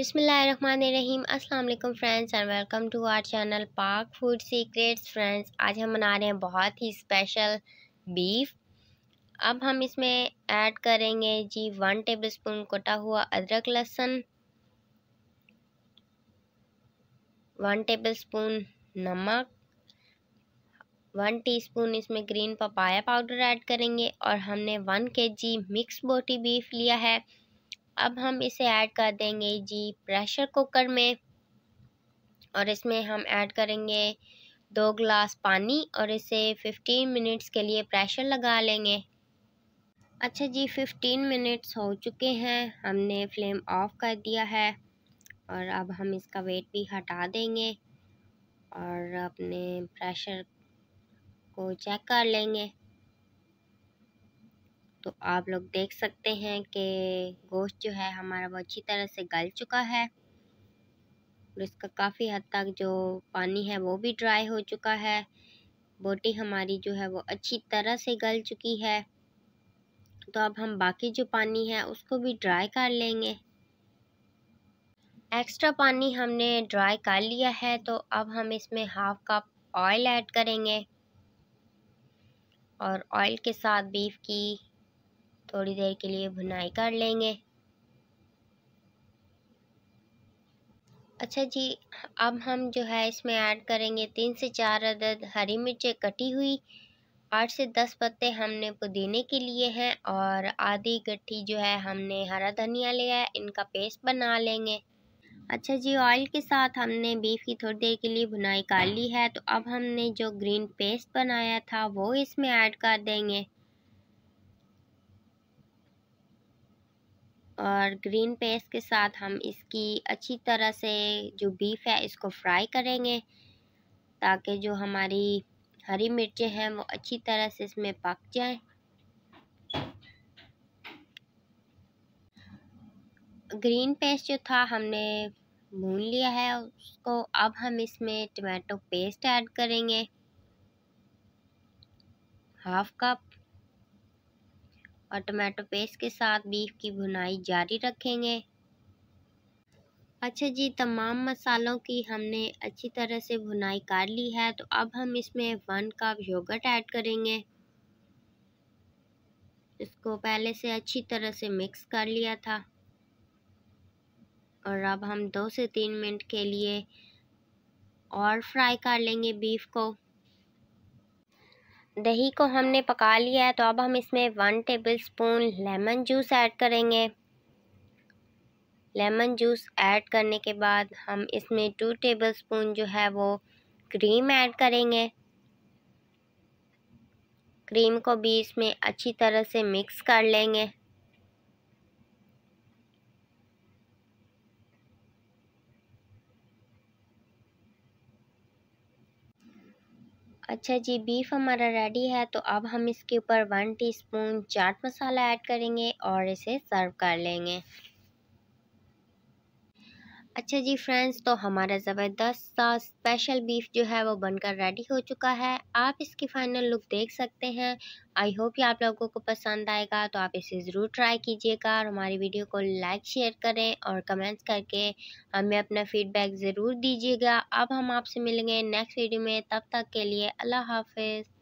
बिसमीम अस्सलाम वालेकुम friends and welcome to our channel Pak food secrets friends आज हम बना रहे हैं बहुत ही स्पेशल बीफ अब हम इसमें ऐड करेंगे जी वन टेबलस्पून कटा हुआ अदरक लहसुन वन टेबलस्पून नमक वन टीस्पून इसमें ग्रीन पपाया पाउडर ऐड करेंगे और हमने वन केजी मिक्स बोटी बीफ लिया है अब हम इसे ऐड कर देंगे जी प्रेशर कुकर में और इसमें हम ऐड करेंगे दो ग्लास पानी और इसे फिफ्टीन मिनट्स के लिए प्रेशर लगा लेंगे अच्छा जी फिफ्टीन मिनट्स हो चुके हैं हमने फ्लेम ऑफ कर दिया है और अब हम इसका वेट भी हटा देंगे और अपने प्रेशर को चेक कर लेंगे तो आप लोग देख सकते हैं कि गोश्त जो है हमारा वो अच्छी तरह से गल चुका है और इसका काफ़ी हद तक जो पानी है वो भी ड्राई हो चुका है बोटी हमारी जो है वो अच्छी तरह से गल चुकी है तो अब हम बाकी जो पानी है उसको भी ड्राई कर लेंगे एक्स्ट्रा पानी हमने ड्राई कर लिया है तो अब हम इसमें हाफ़ कप ऑयल ऐड करेंगे और ऑयल के साथ बीफ की थोड़ी देर के लिए भुनाई कर लेंगे अच्छा जी अब हम जो है इसमें ऐड करेंगे तीन से चार अदद हरी मिर्चें कटी हुई आठ से दस पत्ते हमने पुदीने के लिए हैं और आधी गट्ठी जो है हमने हरा धनिया लिया है इनका पेस्ट बना लेंगे अच्छा जी ऑयल के साथ हमने बीफ की थोड़ी देर के लिए भुनाई कर ली है तो अब हमने जो ग्रीन पेस्ट बनाया था वो इसमें ऐड कर देंगे और ग्रीन पेस्ट के साथ हम इसकी अच्छी तरह से जो बीफ है इसको फ्राई करेंगे ताकि जो हमारी हरी मिर्चें हैं वो अच्छी तरह से इसमें पक जाए ग्रीन पेस्ट जो था हमने भून लिया है उसको अब हम इसमें टमाटो पेस्ट ऐड करेंगे हाफ कप और टमाटो पेस्ट के साथ बीफ की भुनाई जारी रखेंगे अच्छा जी तमाम मसालों की हमने अच्छी तरह से भुनाई कर ली है तो अब हम इसमें वन कप योगर्ट ऐड करेंगे इसको पहले से अच्छी तरह से मिक्स कर लिया था और अब हम दो से तीन मिनट के लिए और फ्राई कर लेंगे बीफ को दही को हमने पका लिया है तो अब हम इसमें one tablespoon lemon juice add करेंगे लेमन जूस ऐड करने के बाद हम इसमें टू टेबल स्पून जो है वो क्रीम ऐड करेंगे क्रीम को भी इसमें अच्छी तरह से मिक्स कर लेंगे अच्छा जी बीफ हमारा रेडी है तो अब हम इसके ऊपर वन टीस्पून चाट मसाला ऐड करेंगे और इसे सर्व कर लेंगे अच्छा जी फ्रेंड्स तो हमारा ज़बरदस्त सा स्पेशल बीफ जो है वो बनकर रेडी हो चुका है आप इसकी फाइनल लुक देख सकते हैं आई होप ये आप लोगों को पसंद आएगा तो आप इसे ज़रूर ट्राई कीजिएगा और हमारी वीडियो को लाइक शेयर करें और कमेंट्स करके हमें अपना फ़ीडबैक ज़रूर दीजिएगा अब हम आपसे मिलेंगे नेक्स्ट वीडियो में तब तक के लिए अल्लाह हाफिज़